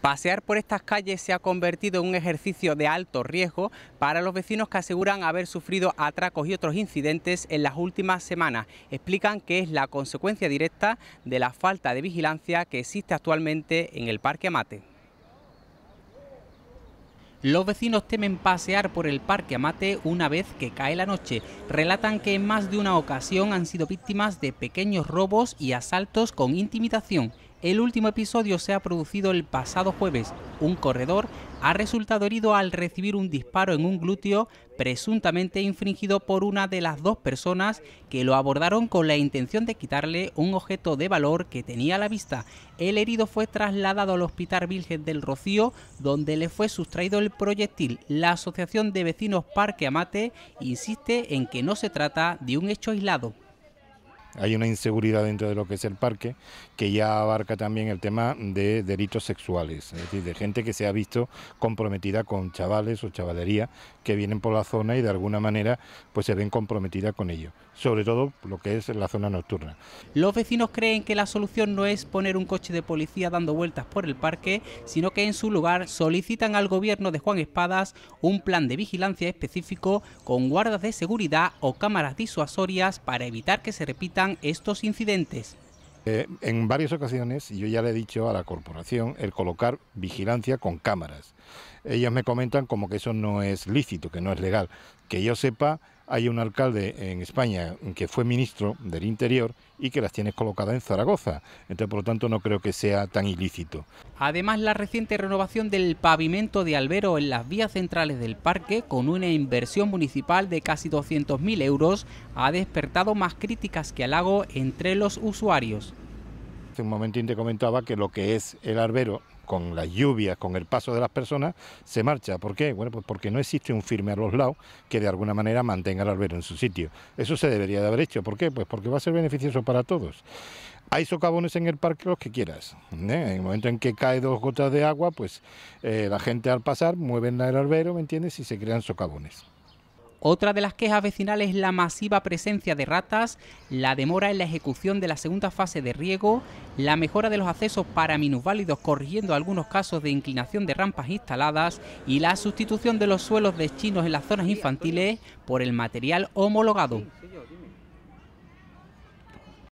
Pasear por estas calles se ha convertido en un ejercicio de alto riesgo para los vecinos que aseguran haber sufrido atracos y otros incidentes en las últimas semanas. Explican que es la consecuencia directa de la falta de vigilancia que existe actualmente en el Parque Amate. Los vecinos temen pasear por el Parque Amate una vez que cae la noche. Relatan que en más de una ocasión han sido víctimas de pequeños robos y asaltos con intimidación. El último episodio se ha producido el pasado jueves. Un corredor ha resultado herido al recibir un disparo en un glúteo presuntamente infringido por una de las dos personas que lo abordaron con la intención de quitarle un objeto de valor que tenía a la vista. El herido fue trasladado al Hospital Virgen del Rocío donde le fue sustraído el proyectil. La Asociación de Vecinos Parque Amate insiste en que no se trata de un hecho aislado hay una inseguridad dentro de lo que es el parque que ya abarca también el tema de delitos sexuales, es decir, de gente que se ha visto comprometida con chavales o chavalería que vienen por la zona y de alguna manera pues se ven comprometida con ello, sobre todo lo que es la zona nocturna. Los vecinos creen que la solución no es poner un coche de policía dando vueltas por el parque, sino que en su lugar solicitan al gobierno de Juan Espadas un plan de vigilancia específico con guardas de seguridad o cámaras disuasorias para evitar que se repita estos incidentes. Eh, en varias ocasiones yo ya le he dicho a la corporación el colocar vigilancia con cámaras. ...ellos me comentan como que eso no es lícito, que no es legal. Que yo sepa, hay un alcalde en España que fue ministro del Interior y que las tiene colocadas en Zaragoza. Entonces, por lo tanto, no creo que sea tan ilícito. Además, la reciente renovación del pavimento de Albero en las vías centrales del parque, con una inversión municipal de casi 200.000 euros, ha despertado más críticas que halago entre los usuarios. Hace un momento te comentaba que lo que es el Albero con las lluvias, con el paso de las personas, se marcha. ¿Por qué? Bueno, pues porque no existe un firme a los lados que de alguna manera mantenga el albero en su sitio. Eso se debería de haber hecho. ¿Por qué? Pues porque va a ser beneficioso para todos. Hay socavones en el parque los que quieras. ¿eh? En el momento en que cae dos gotas de agua, pues eh, la gente al pasar mueven el albero, ¿me entiendes? Y se crean socavones. Otra de las quejas vecinales es la masiva presencia de ratas, la demora en la ejecución de la segunda fase de riego, la mejora de los accesos para minusválidos corrigiendo algunos casos de inclinación de rampas instaladas y la sustitución de los suelos de chinos en las zonas infantiles por el material homologado.